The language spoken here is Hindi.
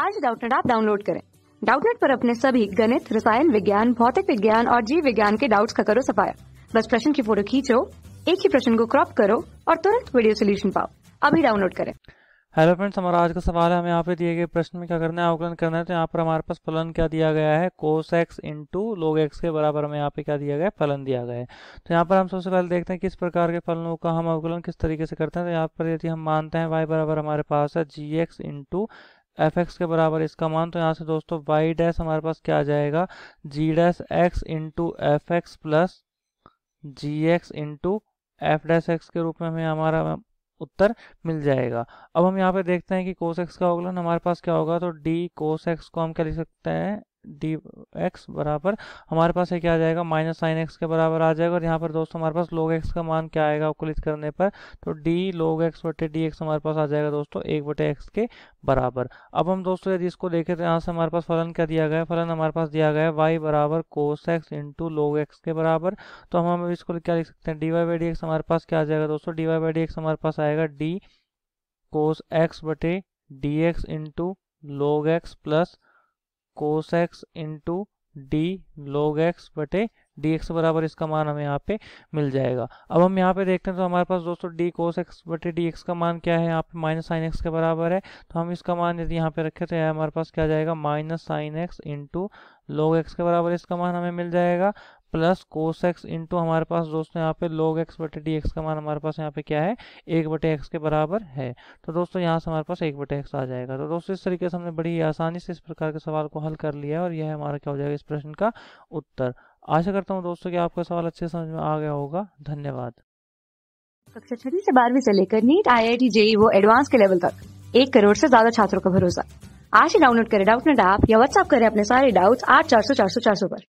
आज डाउटनेट आप डाउनलोड करें डाउटनेट पर अपने सभी गणित रसायन विज्ञान भौतिक विज्ञान और जीव विज्ञान के डाउट्स का करो सफाया बस प्रश्न की फोटो खींचो एक ही प्रश्न को क्रॉप करो और तुरंत वीडियो सोल्यूशन पाओ अभी डाउनलोड करें हेलो फ्रेंड्स हमारा आज का सवाल है हमें यहाँ पे दिए गए प्रश्न में क्या करना है अवकलन करना है तो यहाँ पर हमारे पास फलन क्या दिया गया है cos x into log x के बराबर हमें यहाँ पे क्या दिया गया है फलन दिया गया है तो यहाँ पर हम सबसे पहले देखते हैं किस प्रकार के फलनों का हम अवकलन किस तरीके से करते हैं तो यहाँ पर यदि हम मानते हैं वाई बराबर हमारे पास है g x into f x के बराबर इसका मान तो यहाँ से दोस्तों वाई डैश हमारे पास क्या आ जाएगा g dash x into f x plus g x into f dash x के रूप में हमें हमारा उत्तर मिल जाएगा अब हम यहाँ पे देखते हैं कि कोस एक्स का अवगलन हमारे पास क्या होगा तो डी कोस एक्स को हम क्या लिख सकते हैं डी एक्स बराबर हमारे पास क्या आ जाएगा माइनस साइन एक्स के बराबर आ जाएगा और यहाँ पर दोस्तों हमारे पास लोग एक्स का मान क्या आएगा उकुलित करने पर तो डी लोग एक्स बटे डी एक्स हमारे पास आ जाएगा दोस्तों एक बटे एक्स के बराबर अब हम दोस्तों यदि इसको देखें तो यहाँ से हमारे पास फलन क्या दिया गया है फलन हमारे पास दिया गया है वाई बराबर cos x into log x के बराबर तो हम हम इसको क्या लिख सकते हैं d y by d x हमारे पास क्या आ जाएगा दोस्तों d y by d x हमारे पास आएगा डी कोस एक्स बटे d x into log x plus cos x into d log x बटे डी एक्स बराबर इसका मान हमें यहाँ पे मिल जाएगा अब हम यहाँ पे देखते हैं तो हमारे पास दोस्तों डी कोस एक्स बटे डी एक्स का मान क्या है यहाँ पे माइनस साइन एक्स के बराबर है तो हम इसका मान यदि यहाँ पे रखे तो हमारे पास क्या जाएगा minus sine x into log x के बराबर इसका मान हमें मिल जाएगा प्लस कोस एक्स इंटू हमारे पास दोस्तों यहाँ पे लोग एक्स बटे डी एक्स का मान हमारे पास यहाँ पे क्या है एक बटे एक्स के बराबर है तो दोस्तों यहाँ से हमारे पास एक बटे एक्स आ जाएगा तो दोस्तों इस तरीके से हमने बड़ी आसानी से इस प्रकार के सवाल को हल कर लिया और यह हमारा क्या हो जाएगा इस प्रश्न का उत्तर आशा करता हूँ दोस्तों की आपका सवाल अच्छे समझ में आ गया होगा धन्यवाद कक्षा छठी से बारहवीं से लेकर NEET I I T JEE वो एडवांस के लेवल तक एक करोड़ से ज्यादा छात्रों का भरोसा आज ही डाउनलोड करें डाउट नेट ऐप या व्हाट्सएप करें अपने सारे डाउट्स आठ चार सौ चार सौ चार सौ पर